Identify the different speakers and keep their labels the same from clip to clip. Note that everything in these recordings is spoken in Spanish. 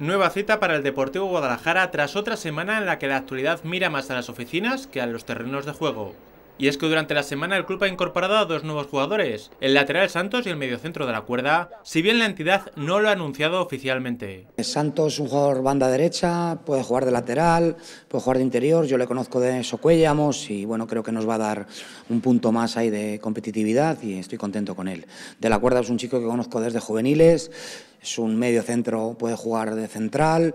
Speaker 1: Nueva cita para el Deportivo Guadalajara tras otra semana en la que la actualidad mira más a las oficinas que a los terrenos de juego. Y es que durante la semana el club ha incorporado a dos nuevos jugadores, el lateral Santos y el mediocentro de la cuerda, si bien la entidad no lo ha anunciado oficialmente.
Speaker 2: Santos es un jugador banda derecha, puede jugar de lateral, puede jugar de interior, yo le conozco de Socuellamos y bueno, creo que nos va a dar un punto más ahí de competitividad y estoy contento con él. De la cuerda es un chico que conozco desde juveniles, es un medio centro, puede jugar de central,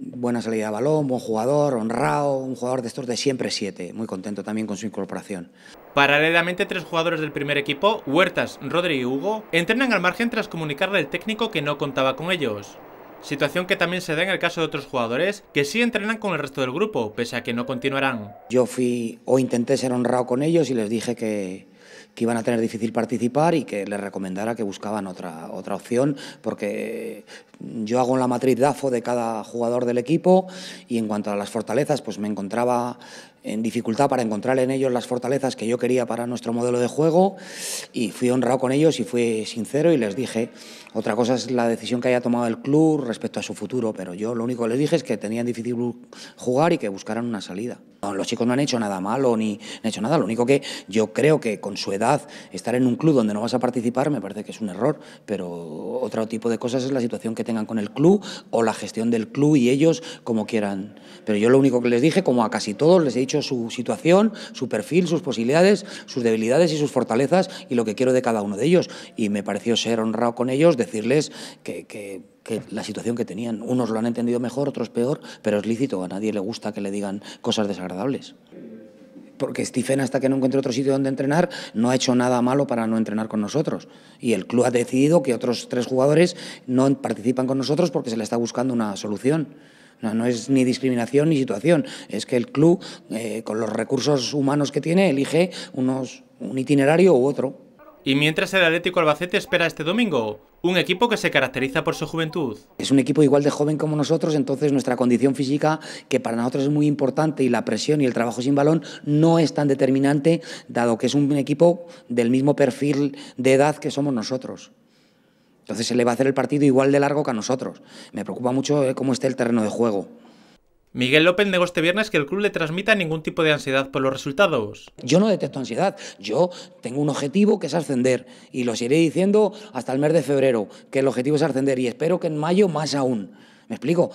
Speaker 2: buena salida de balón, buen jugador, honrado, un jugador de estos de siempre siete, muy contento también con su incorporación.
Speaker 1: Paralelamente, tres jugadores del primer equipo, Huertas, Rodri y Hugo, entrenan al margen tras comunicarle al técnico que no contaba con ellos. Situación que también se da en el caso de otros jugadores que sí entrenan con el resto del grupo, pese a que no continuarán.
Speaker 2: Yo fui o intenté ser honrado con ellos y les dije que, que iban a tener difícil participar y que les recomendara que buscaban otra, otra opción, porque yo hago la matriz DAFO de cada jugador del equipo y en cuanto a las fortalezas, pues me encontraba en dificultad para encontrar en ellos las fortalezas que yo quería para nuestro modelo de juego y fui honrado con ellos y fui sincero y les dije, otra cosa es la decisión que haya tomado el club respecto a su futuro, pero yo lo único que les dije es que tenían difícil jugar y que buscaran una salida. Los chicos no han hecho nada malo ni han hecho nada. Lo único que yo creo que con su edad, estar en un club donde no vas a participar me parece que es un error. Pero otro tipo de cosas es la situación que tengan con el club o la gestión del club y ellos como quieran. Pero yo lo único que les dije, como a casi todos, les he dicho su situación, su perfil, sus posibilidades, sus debilidades y sus fortalezas y lo que quiero de cada uno de ellos. Y me pareció ser honrado con ellos, decirles que, que que la situación que tenían. Unos lo han entendido mejor, otros peor, pero es lícito, a nadie le gusta que le digan cosas desagradables. Porque Stephen, hasta que no encuentre otro sitio donde entrenar, no ha hecho nada malo para no entrenar con nosotros. Y el club ha decidido que otros tres jugadores no participan con nosotros porque se le está buscando una solución. No, es ni discriminación ni situación, es que el club, eh, con los recursos humanos que tiene, elige unos, un itinerario u otro.
Speaker 1: Y mientras el Atlético Albacete espera este domingo, un equipo que se caracteriza por su juventud.
Speaker 2: Es un equipo igual de joven como nosotros, entonces nuestra condición física, que para nosotros es muy importante, y la presión y el trabajo sin balón no es tan determinante, dado que es un equipo del mismo perfil de edad que somos nosotros. Entonces se le va a hacer el partido igual de largo que a nosotros. Me preocupa mucho eh, cómo esté el terreno de juego.
Speaker 1: Miguel López negó este viernes que el club le transmita ningún tipo de ansiedad por los resultados. Yo no detecto ansiedad, yo tengo un objetivo que es
Speaker 2: ascender y lo iré diciendo hasta el mes de febrero, que el objetivo es ascender y espero que en mayo más aún. ¿Me explico?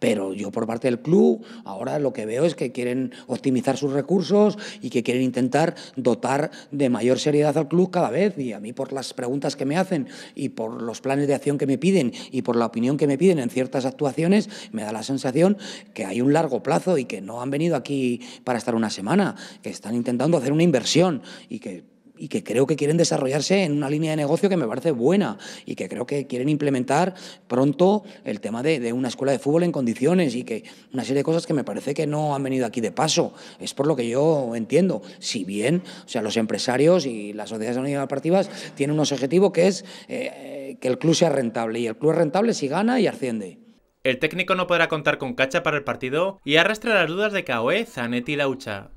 Speaker 2: Pero yo por parte del club ahora lo que veo es que quieren optimizar sus recursos y que quieren intentar dotar de mayor seriedad al club cada vez. Y a mí por las preguntas que me hacen y por los planes de acción que me piden y por la opinión que me piden en ciertas actuaciones, me da la sensación que hay un largo plazo y que no han venido aquí para estar una semana, que están intentando hacer una inversión y que y que creo que quieren desarrollarse en una línea de negocio que me parece buena y que creo que quieren implementar pronto el tema de, una escuela de fútbol en condiciones y que una serie de cosas que me parece que no han venido aquí de paso. Es por lo que yo entiendo. Si bien, o sea, los empresarios y las sociedades anónimas deportivas tienen unos objetivos que es eh, que el club sea rentable y el club es rentable si gana y
Speaker 1: asciende. El técnico no podrá contar con Cacha para el partido y arrastra las dudas de Caoé, Zanetti y Laucha.